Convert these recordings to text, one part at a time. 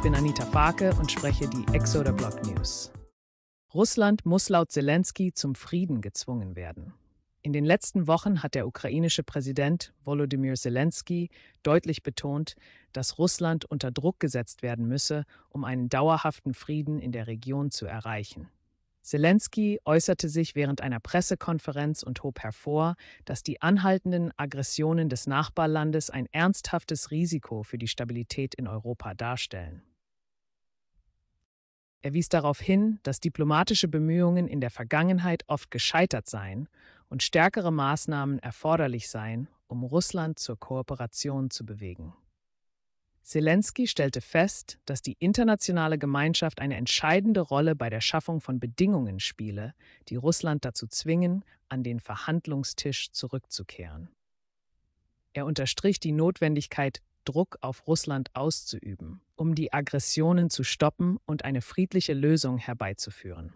Ich bin Anita Farke und spreche die Exoder Block News. Russland muss laut Zelensky zum Frieden gezwungen werden. In den letzten Wochen hat der ukrainische Präsident Volodymyr Zelensky deutlich betont, dass Russland unter Druck gesetzt werden müsse, um einen dauerhaften Frieden in der Region zu erreichen. Zelensky äußerte sich während einer Pressekonferenz und hob hervor, dass die anhaltenden Aggressionen des Nachbarlandes ein ernsthaftes Risiko für die Stabilität in Europa darstellen. Er wies darauf hin, dass diplomatische Bemühungen in der Vergangenheit oft gescheitert seien und stärkere Maßnahmen erforderlich seien, um Russland zur Kooperation zu bewegen. Zelensky stellte fest, dass die internationale Gemeinschaft eine entscheidende Rolle bei der Schaffung von Bedingungen spiele, die Russland dazu zwingen, an den Verhandlungstisch zurückzukehren. Er unterstrich die Notwendigkeit, Druck auf Russland auszuüben, um die Aggressionen zu stoppen und eine friedliche Lösung herbeizuführen.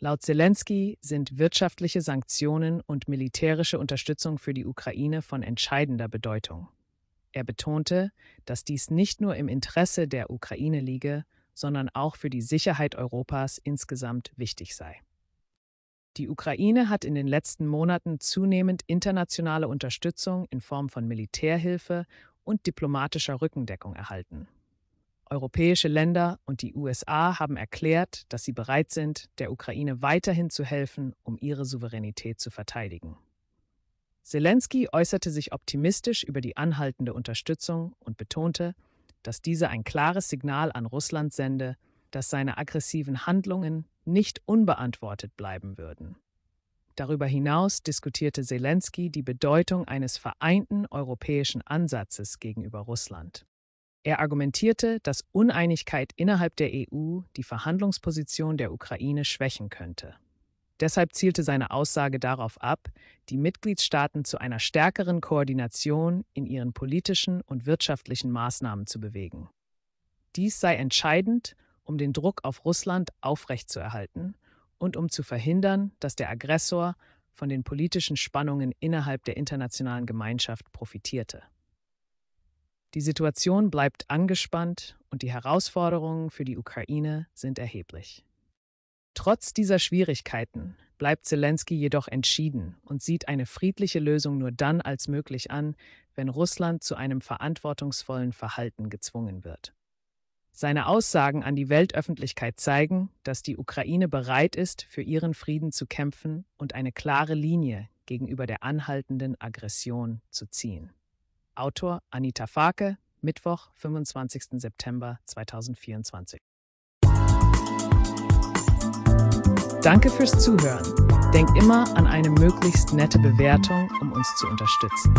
Laut Zelensky sind wirtschaftliche Sanktionen und militärische Unterstützung für die Ukraine von entscheidender Bedeutung. Er betonte, dass dies nicht nur im Interesse der Ukraine liege, sondern auch für die Sicherheit Europas insgesamt wichtig sei. Die Ukraine hat in den letzten Monaten zunehmend internationale Unterstützung in Form von Militärhilfe und diplomatischer Rückendeckung erhalten. Europäische Länder und die USA haben erklärt, dass sie bereit sind, der Ukraine weiterhin zu helfen, um ihre Souveränität zu verteidigen. Zelensky äußerte sich optimistisch über die anhaltende Unterstützung und betonte, dass diese ein klares Signal an Russland sende, dass seine aggressiven Handlungen nicht unbeantwortet bleiben würden. Darüber hinaus diskutierte Zelensky die Bedeutung eines vereinten europäischen Ansatzes gegenüber Russland. Er argumentierte, dass Uneinigkeit innerhalb der EU die Verhandlungsposition der Ukraine schwächen könnte. Deshalb zielte seine Aussage darauf ab, die Mitgliedstaaten zu einer stärkeren Koordination in ihren politischen und wirtschaftlichen Maßnahmen zu bewegen. Dies sei entscheidend, um den Druck auf Russland aufrechtzuerhalten und um zu verhindern, dass der Aggressor von den politischen Spannungen innerhalb der internationalen Gemeinschaft profitierte. Die Situation bleibt angespannt und die Herausforderungen für die Ukraine sind erheblich. Trotz dieser Schwierigkeiten bleibt Zelensky jedoch entschieden und sieht eine friedliche Lösung nur dann als möglich an, wenn Russland zu einem verantwortungsvollen Verhalten gezwungen wird. Seine Aussagen an die Weltöffentlichkeit zeigen, dass die Ukraine bereit ist, für ihren Frieden zu kämpfen und eine klare Linie gegenüber der anhaltenden Aggression zu ziehen. Autor Anita Farke, Mittwoch, 25. September 2024. Danke fürs Zuhören. Denkt immer an eine möglichst nette Bewertung, um uns zu unterstützen.